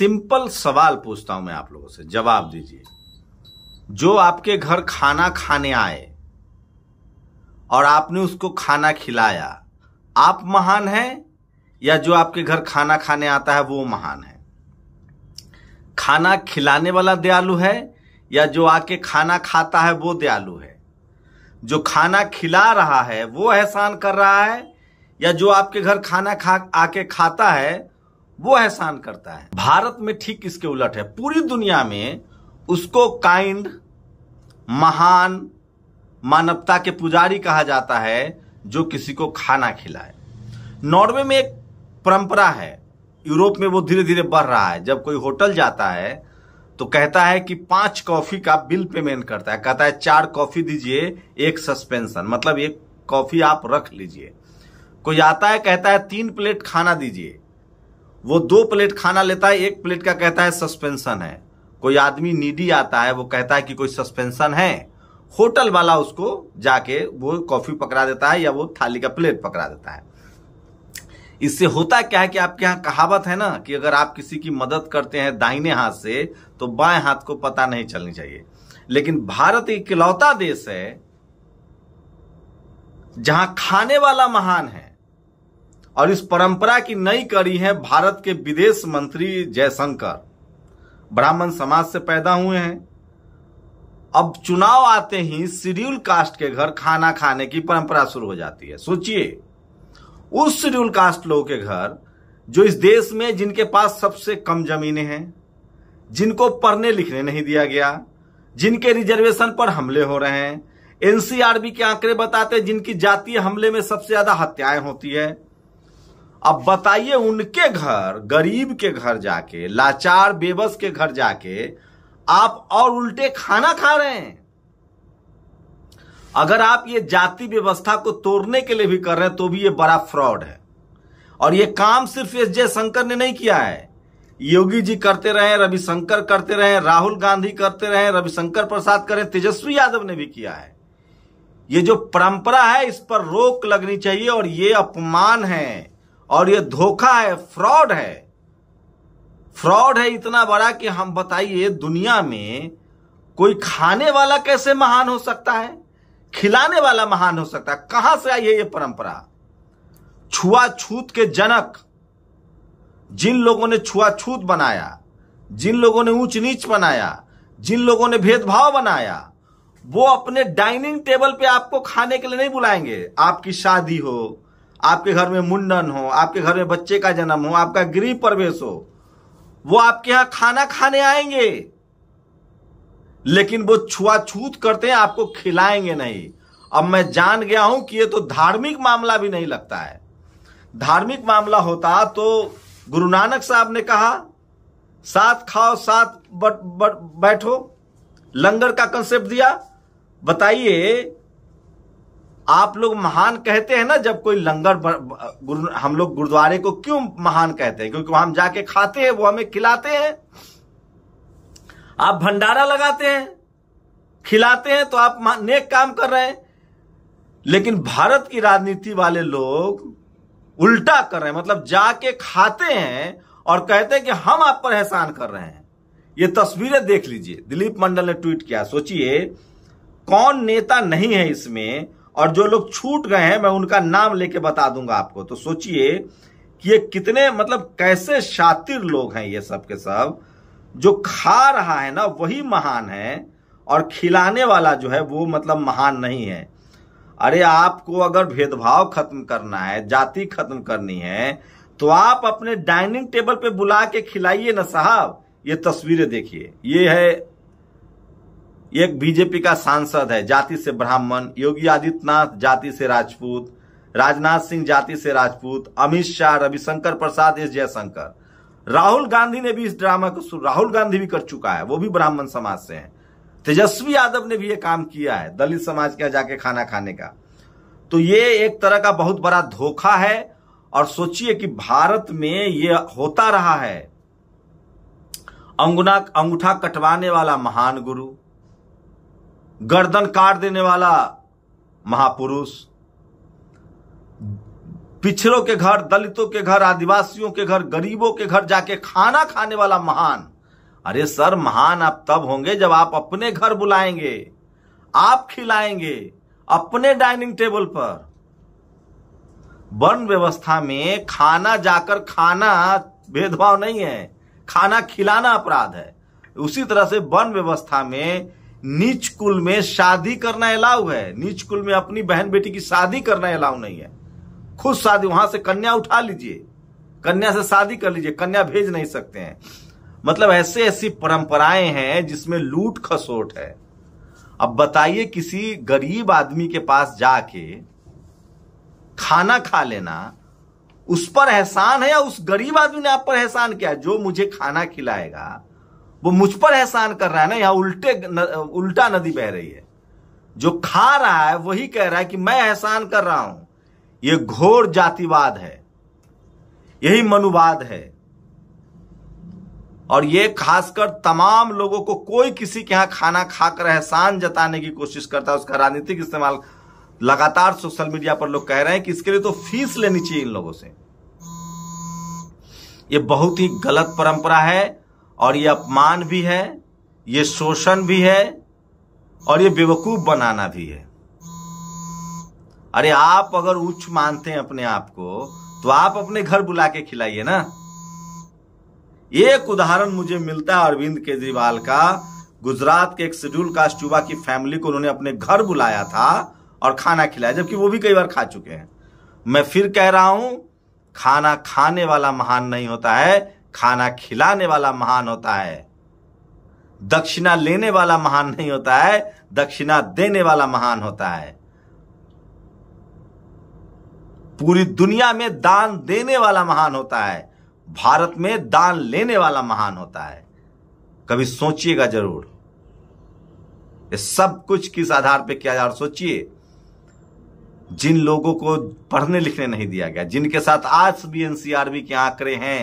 simple सवाल पूछता हूं मैं आप लोगों से जवाब दीजिए जो आपके घर खाना खाने आए और आपने उसको खाना खिलाया आप महान हैं या जो आपके घर खाना खाने आता है वो महान है खाना खिलाने वाला दयालु है या जो आके खाना खाता है वो दयालु है जो खाना खिला रहा है वो एहसान कर रहा है या जो आपके घर खाना खा आके खाता है वो एहसान करता है भारत में ठीक इसके उलट है पूरी दुनिया में उसको काइंड महान मानवता के पुजारी कहा जाता है जो किसी को खाना खिलाए नॉर्वे में एक परंपरा है यूरोप में वो धीरे धीरे बढ़ रहा है जब कोई होटल जाता है तो कहता है कि पांच कॉफी का बिल पेमेंट करता है कहता है चार कॉफी दीजिए एक सस्पेंशन मतलब एक कॉफी आप रख लीजिए कोई आता है कहता है तीन प्लेट खाना दीजिए वो दो प्लेट खाना लेता है एक प्लेट का कहता है सस्पेंशन है कोई आदमी नीडी आता है वो कहता है कि कोई सस्पेंशन है होटल वाला उसको जाके वो कॉफी पकड़ा देता है या वो थाली का प्लेट पकड़ा देता है इससे होता क्या है कि आपके यहाँ कहावत है ना कि अगर आप किसी की मदद करते हैं दाहिने हाथ से तो बाएं हाथ को पता नहीं चलनी चाहिए लेकिन भारत एक इकलौता देश है जहां खाने वाला महान है और इस परंपरा की नई कड़ी है भारत के विदेश मंत्री जयशंकर ब्राह्मण समाज से पैदा हुए हैं अब चुनाव आते ही शेड्यूल कास्ट के घर खाना खाने की परंपरा शुरू हो जाती है सोचिए उस शेड्यूल कास्ट लोगों के घर जो इस देश में जिनके पास सबसे कम जमीनें हैं जिनको पढ़ने लिखने नहीं दिया गया जिनके रिजर्वेशन पर हमले हो रहे हैं एनसीआरबी के आंकड़े बताते हैं जिनकी जातीय हमले में सबसे ज्यादा हत्याएं होती है अब बताइए उनके घर गरीब के घर जाके लाचार बेबस के घर जाके आप और उल्टे खाना खा रहे हैं अगर आप ये जाति व्यवस्था को तोड़ने के लिए भी कर रहे हैं तो भी ये बड़ा फ्रॉड है और ये काम सिर्फ एस जयशंकर ने नहीं किया है योगी जी करते रहे रविशंकर करते रहे राहुल गांधी करते रहे रविशंकर प्रसाद करें तेजस्वी यादव ने भी किया है ये जो परंपरा है इस पर रोक लगनी चाहिए और ये अपमान है और ये धोखा है फ्रॉड है फ्रॉड है इतना बड़ा कि हम बताइए दुनिया में कोई खाने वाला कैसे महान हो सकता है खिलाने वाला महान हो सकता है कहां से आई है ये परंपरा छुआछूत के जनक जिन लोगों ने छुआछूत बनाया जिन लोगों ने ऊंच नीच बनाया जिन लोगों ने भेदभाव बनाया वो अपने डाइनिंग टेबल पे आपको खाने के लिए नहीं बुलाएंगे आपकी शादी हो आपके घर में मुंडन हो आपके घर में बच्चे का जन्म हो आपका गृह प्रवेश हो वो आपके यहां खाना खाने आएंगे लेकिन वो छुआछूत करते हैं आपको खिलाएंगे नहीं अब मैं जान गया हूं कि ये तो धार्मिक मामला भी नहीं लगता है धार्मिक मामला होता तो गुरु नानक साहब ने कहा साथ खाओ साथ बट, बट, बैठो लंगर का कंसेप्ट दिया बताइए आप लोग महान कहते हैं ना जब कोई लंगर बर, हम लोग गुरुद्वारे को क्यों महान कहते हैं क्योंकि हम जाके खाते हैं वो हमें खिलाते हैं आप भंडारा लगाते हैं खिलाते हैं तो आप नेक काम कर रहे हैं लेकिन भारत की राजनीति वाले लोग उल्टा कर रहे हैं मतलब जाके खाते हैं और कहते हैं कि हम आप पर एहसान कर रहे हैं ये तस्वीरें देख लीजिए दिलीप मंडल ने ट्वीट किया सोचिए कौन नेता नहीं है इसमें और जो लोग छूट गए हैं मैं उनका नाम लेके बता दूंगा आपको तो सोचिए कि ये कितने मतलब कैसे शातिर लोग हैं ये सब के सब जो खा रहा है ना वही महान है और खिलाने वाला जो है वो मतलब महान नहीं है अरे आपको अगर भेदभाव खत्म करना है जाति खत्म करनी है तो आप अपने डाइनिंग टेबल पे बुला के खिलाइए ना साहब ये तस्वीरें देखिए ये है एक बीजेपी का सांसद है जाति से ब्राह्मण योगी आदित्यनाथ जाति से राजपूत राजनाथ सिंह जाति से राजपूत अमित शाह रविशंकर प्रसाद एस जयशंकर राहुल गांधी ने भी इस ड्रामा को राहुल गांधी भी कर चुका है वो भी ब्राह्मण समाज से है तेजस्वी यादव ने भी ये काम किया है दलित समाज के जाके खाना खाने का तो ये एक तरह का बहुत बड़ा धोखा है और सोचिए कि भारत में ये होता रहा है अंगुना अंगूठा कटवाने वाला महान गुरु गर्दन काट देने वाला महापुरुष पिछड़ों के घर दलितों के घर आदिवासियों के घर गरीबों के घर जाके खाना खाने वाला महान अरे सर महान आप तब होंगे जब आप अपने घर बुलाएंगे आप खिलाएंगे अपने डाइनिंग टेबल पर वर्ण व्यवस्था में खाना जाकर खाना भेदभाव नहीं है खाना खिलाना अपराध है उसी तरह से वन व्यवस्था में नीच कुल में शादी करना अलाउ है नीच कुल में अपनी बहन बेटी की शादी करना अलाउ नहीं है खुद शादी वहां से कन्या उठा लीजिए कन्या से शादी कर लीजिए कन्या भेज नहीं सकते हैं मतलब ऐसे ऐसी परंपराएं हैं जिसमें लूट खसोट है अब बताइए किसी गरीब आदमी के पास जाके खाना खा लेना उस पर एहसान है या उस गरीब आदमी ने आप पर एहसान किया जो मुझे खाना खिलाएगा वो मुझ पर एहसान कर रहा है ना यहां उल्टे न, उल्टा नदी बह रही है जो खा रहा है वही कह रहा है कि मैं एहसान कर रहा हूं यह घोर जातिवाद है यही मनुवाद है और ये खासकर तमाम लोगों को कोई किसी के यहां खाना खाकर एहसान जताने की कोशिश करता है उसका राजनीतिक इस्तेमाल लगातार सोशल मीडिया पर लोग कह रहे हैं कि इसके लिए तो फीस लेनी चाहिए इन लोगों से ये बहुत ही गलत परंपरा है और ये अपमान भी है ये शोषण भी है और ये बेवकूफ बनाना भी है अरे आप अगर उच्च मानते हैं अपने आप को तो आप अपने घर बुला के खिलाइए ना एक उदाहरण मुझे मिलता है अरविंद केजरीवाल का गुजरात के एक शेड्यूल कास्ट युवा की फैमिली को उन्होंने अपने घर बुलाया था और खाना खिलाया जबकि वो भी कई बार खा चुके हैं मैं फिर कह रहा हूं खाना खाने वाला महान नहीं होता है खाना खिलाने वाला महान होता है दक्षिणा लेने वाला महान नहीं होता है दक्षिणा देने वाला महान होता है पूरी दुनिया में दान देने वाला महान होता है भारत में दान लेने वाला महान होता है कभी सोचिएगा जरूर ये सब कुछ किस आधार पर किया जा रहा सोचिए जिन लोगों को पढ़ने लिखने नहीं दिया गया जिनके साथ आज भी एनसीआरबी के आंकड़े हैं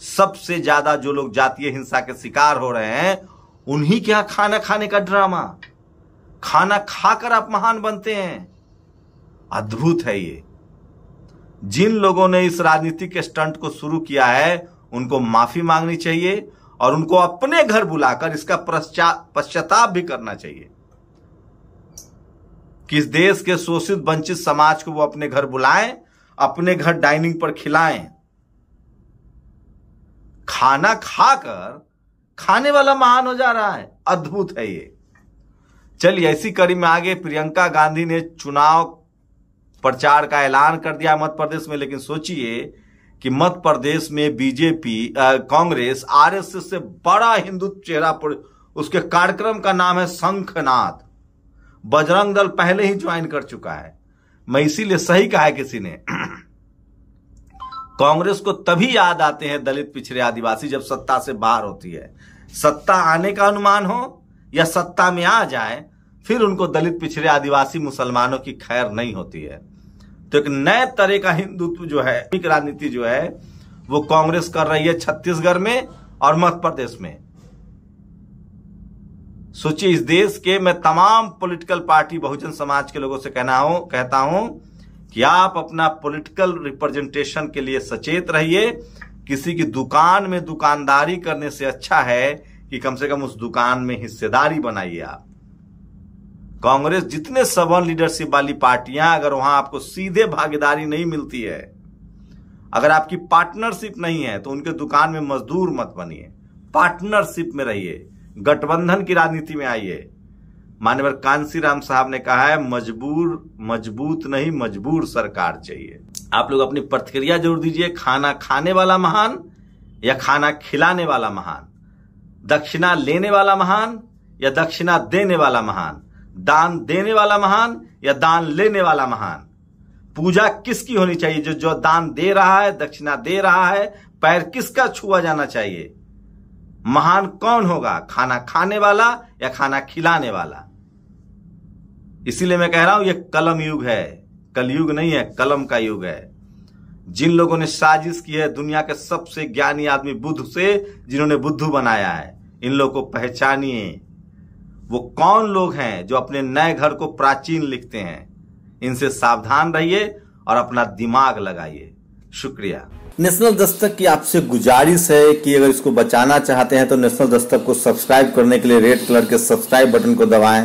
सबसे ज्यादा जो लोग जातीय हिंसा के शिकार हो रहे हैं उन्हीं के यहां खाना खाने का ड्रामा खाना खाकर आप महान बनते हैं अद्भुत है ये जिन लोगों ने इस राजनीतिक स्टंट को शुरू किया है उनको माफी मांगनी चाहिए और उनको अपने घर बुलाकर इसका पश्चाताप भी करना चाहिए किस देश के शोषित वंचित समाज को वो अपने घर बुलाएं अपने घर डाइनिंग पर खिलाएं खाना खाकर खाने वाला महान हो जा रहा है अद्भुत है ये चलिए ऐसी कड़ी में आगे प्रियंका गांधी ने चुनाव प्रचार का ऐलान कर दिया मध्य प्रदेश में लेकिन सोचिए कि मध्य प्रदेश में बीजेपी कांग्रेस आरएसएस से बड़ा हिंदू चेहरा पर उसके कार्यक्रम का नाम है शंखनाथ बजरंग दल पहले ही ज्वाइन कर चुका है मैं इसीलिए सही कहा है किसी ने कांग्रेस को तभी याद आते हैं दलित पिछड़े आदिवासी जब सत्ता से बाहर होती है सत्ता आने का अनुमान हो या सत्ता में आ जाए फिर उनको दलित पिछड़े आदिवासी मुसलमानों की खैर नहीं होती है तो एक नए तरह का हिंदुत्व जो है राजनीति जो है वो कांग्रेस कर रही है छत्तीसगढ़ में और मध्य प्रदेश में सोचिए इस देश के मैं तमाम पॉलिटिकल पार्टी बहुजन समाज के लोगों से कहना हूं कहता हूं कि आप अपना पॉलिटिकल रिप्रेजेंटेशन के लिए सचेत रहिए किसी की दुकान में दुकानदारी करने से अच्छा है कि कम से कम उस दुकान में हिस्सेदारी बनाइए आप कांग्रेस जितने सवर्ण लीडरशिप वाली पार्टियां अगर वहां आपको सीधे भागीदारी नहीं मिलती है अगर आपकी पार्टनरशिप नहीं है तो उनके दुकान में मजदूर मत बनिए पार्टनरशिप में रहिए गठबंधन की राजनीति में आइए मानवर कांसी राम साहब ने कहा है मजबूर मजबूत नहीं मजबूर सरकार चाहिए आप लोग अपनी प्रतिक्रिया जरूर दीजिए खाना खाने वाला महान या खाना खिलाने वाला महान दक्षिणा लेने वाला महान या दक्षिणा देने वाला महान दान देने वाला महान या दान लेने वाला महान पूजा किसकी होनी चाहिए जो जो दान दे रहा है दक्षिणा दे रहा है पैर किसका छुआ जाना चाहिए महान कौन होगा खाना खाने वाला या खाना खिलाने वाला इसीलिए मैं कह रहा हूं ये कलम युग है कलयुग नहीं है कलम का युग है जिन लोगों ने साजिश की है दुनिया के सबसे ज्ञानी आदमी बुद्ध से जिन्होंने बुद्ध बनाया है इन लोगों को पहचानिए वो कौन लोग हैं जो अपने नए घर को प्राचीन लिखते हैं इनसे सावधान रहिए और अपना दिमाग लगाइए शुक्रिया नेशनल दस्तक की आपसे गुजारिश है कि अगर इसको बचाना चाहते हैं तो नेशनल दस्तक को सब्सक्राइब करने के लिए रेड कलर के सब्सक्राइब बटन को दबाएं